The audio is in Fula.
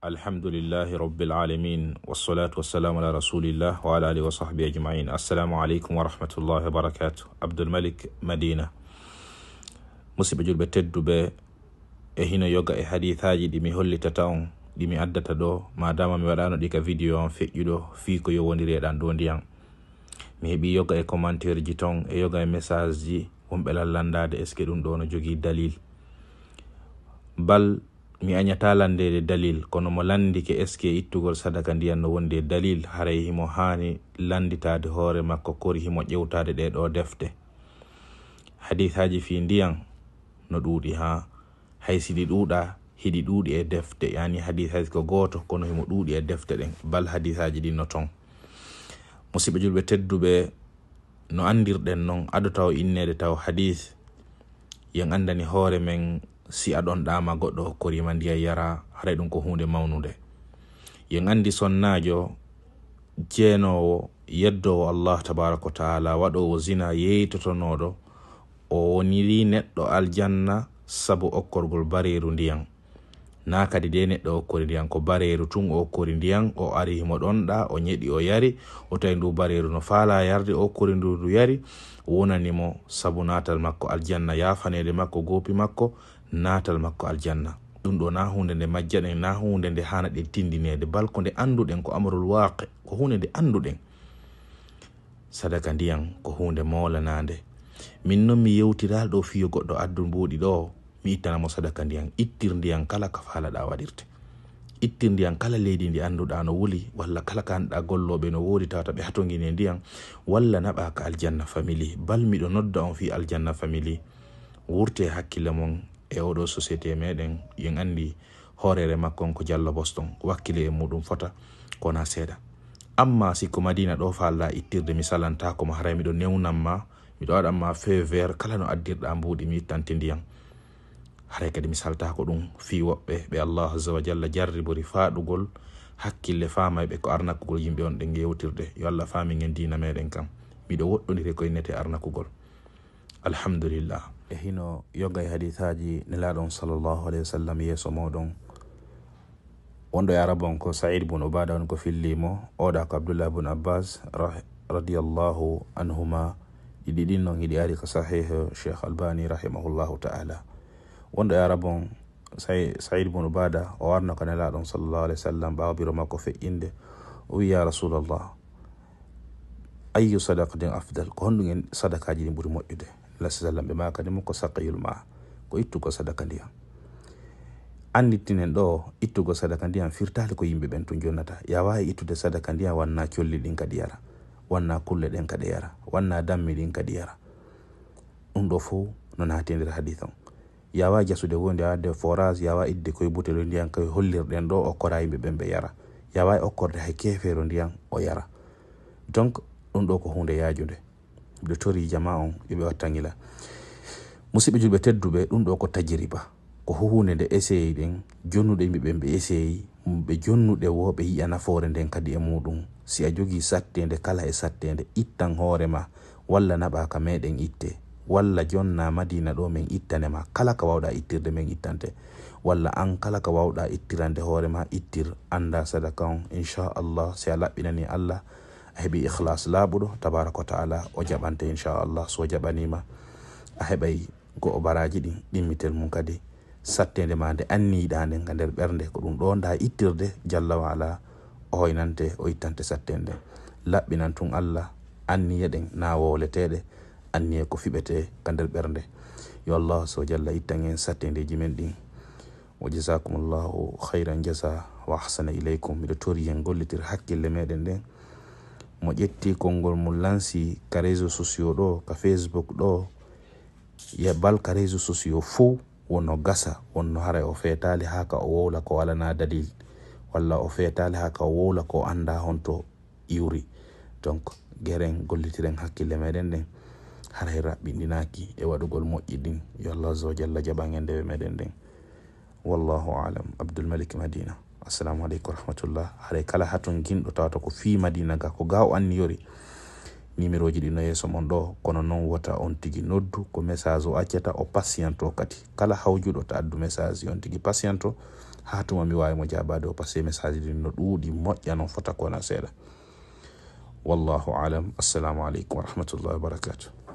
الحمد لله رب العالمين والصلاة والسلام على رسول الله وعلى آله وصحبه أجمعين السلام عليكم ورحمة الله وبركاته عبد الملك مدينة musidɓe julɓe tedduɓe e hino yoga e hadithaji ɗi mi hollitata on ɗi mi addata ɗo madama mi waɗano ɗi ka vidéo on feƴƴuɗo fii ko yowodireɗan dow ndiyam mi heeɓi yoga e commentaire ji ton e yoga e message ji wonɓe lallandade est ce que ɗum ɗo no jogii dalil bal mi añata landede dalil kono mo landike est ce que ittugol sadaka ndiyan no wondi e dalil haray himo haani landitade hoore makko kori himo ƴewtade ɗe ɗo defte hadis haji fi ndiyan no ɗuuɗi ha hay siɗi ɗuuɗa hiɗi ɗuuɗi e defte yani hadis haji ko gooto kono himo ɗuuɗi e defte ɗen bal hadis haji ɗin no ton musiɓe julɓe tedduɓe no andirɗen noon aɗo taw innede taw hadis yen andani hoore men si a ɗon ɗama goɗɗo hokkorima ndiya yara haɗa ɗum ko hunde mawnude yen andi sonnajo jeenowo yeddowo allah tabaraka wa taala waɗowo zina yeytotonoɗo o woniri neɗɗo aljanna sabu okkorgol bareru ndiyan na kadi de neɗɗo okkori ndiyan ko bareru tun o okkori ndiyan o arihimo ɗonɗa o ñeɗi o yari o tawi ndu bareru no faala yarde o okkori ndu ndu yari wonanimo sabu natal makko aljanna yafanede makko gopi makko naatal makko aljanna ɗum ɗo na hunde nde majjaɗen na hunde nde hana ɗen tindinede bal ko nde annduɗen ko amrul waqe ko hunde nde annduɗen sadaka ndiyan ko hunde molanande min noon mi yewtiral ɗo fiyo goɗɗo addu mbuuɗi ɗo mi ittanamo sadaka ndiyan ittir ndiyan kala ko falaɗa waɗirte ittir ndiyan kala leydi ndi annduɗa no wuli walla kala kanɗa golloɓe no woodi tawata ɓe hatogini e ndiyan walla naɓa ka aljanna famili bal miɗo nodda on fi aljanna famili wurte hakkille mon e oɗo société meɗen yen anndi horere makkon ko diallo boston wakkile e muɗum fota kona seeɗa amma sikko madina ɗo falla ittirde mi salanta ko mo haray miɗo newnanma miɗo waɗanma feu vert kala no addirɗa mbuuɗi mi yittante ndiyan haray kadi mi salta ko ɗum fi woɓɓe ɓe allah azza wa jalla jarri bori faaɗugol hakkille faamayɓe ko arnakkugol yimɓe on ɗen yewtirde yo allah faamin e diina meɗen kam miɗo woɗɗodiri koye nete arnakkugol alhamdulillah e hino yoga e hadithaji nelaɗon sallllahu alayhi wa sallam yeeso moɗon wonɗo yarabon ko said bun obada on ko fillimo oɗa ko abdoullah bun abbas radiallahu anhuma ɗiɗi ɗin noon hiɗi ari ko sahihu cheikh albani rahimahullahu taala wonɗo yarabon saïd bun obada o warno ko nelaɗon salllahu alayhi wa sallam ɓawa makko feƴƴinde o wi ya rasulllah ayyu sadakatin afdal ko honɗum en sadakaji ɗin ɓuuri moƴƴude lassalam ɓe maka kadi mo ko sakayul ma ko ittugo sadaka ndiyam annittinen ɗo ittugo sadaka ndiyam firtali ko yimɓe ɓen to jonnata ya wawi ittude sadaka ndiyam wanna colli ɗin kadi yara wanna kulle ɗen kadi yara wanna dammi ɗin kadi yara ɗum ɗo fo no naati nder hadith on yawa jasude wonde yawadde forage yawa idde koye butelo ndiyam koye hollirɗen ɗo okkora yimɓe ɓen ɓe yara ya yawa okkorde hay kefeero ndiyam o yara donc ɗum ɗo ko hunde yaajude ɓe tori jama on yoɓe gila musidɓe julɓe tedduɓe ɗum ɗo ko tajiriba ko hunde nde essayi ɗen jonnuɗe yimɓe ɓen ɓe essayi ɓe jonnuɗe woɓe ɓe yiya nafoore nden kadi e muɗum si a jogii sattede kala e sattede ittan hoorema walla naɓaka meɗen itte walla jonna madina ɗo min ittanema kala ka wawɗa ittirde min ittante walla an kala ka wawɗa ittirande hoorema ittir anda sadaka on inchallah si a laɓɓinani allah a heɓi ihlas laaɓuɗo tabaraka wa taala o jaɓante inchallah so jaɓanima a heɓay go'o baraji ɗin ɗimmitel mum kadi sattede ma nde anniɗa ga nder ɓernde ko ɗum ɗo da ittirde jalla wa ala o hoynante o ittante sattede laɓɓinan tun allah anniye ɗen na woleteɗe anniye ko fiɓete ka nder ɓernde yo allah so jalla ittan en sattedeji men ɗin wa jasakumullahu hayran jasa wa ahsana ileykum miɗo tori hen gollitir hakkille meɗen nden mo ƴetti konngol mum lansi ka réseau sociau ɗo ka facebook ɗo yebbal ka réseau sociau fou wonno gasa wonno hara o feetaali haa ka o wowla ko walanaa dalil walla o feetaali haa ka o wowla ko o annda honto iwri donc geren gollitiren hakkille meɗen ɗen haray raɓɓiɗinaaki e waɗugol moƴƴi ɗin yo allah zo jalla jaɓan e ndewe meɗen ɗen wallahu alam abdoulmalik madina assalamu aleykum warahmatullah haɗay kala ha ton ginɗo tawa ko fi madina ga ko ga o yori numéro ji ɗi no mon ɗo kono noon wota on tigi noddu ko message o accata o patient o kadi kala hawjuɗo ta addu message on tigi patient o ha tuma mi wawi mo jaɓade o parce que message ɗi no ɗuuɗi moƴƴa noon fota kona seeɗa wallahu alam assalamu aleykum wa wabarakatuh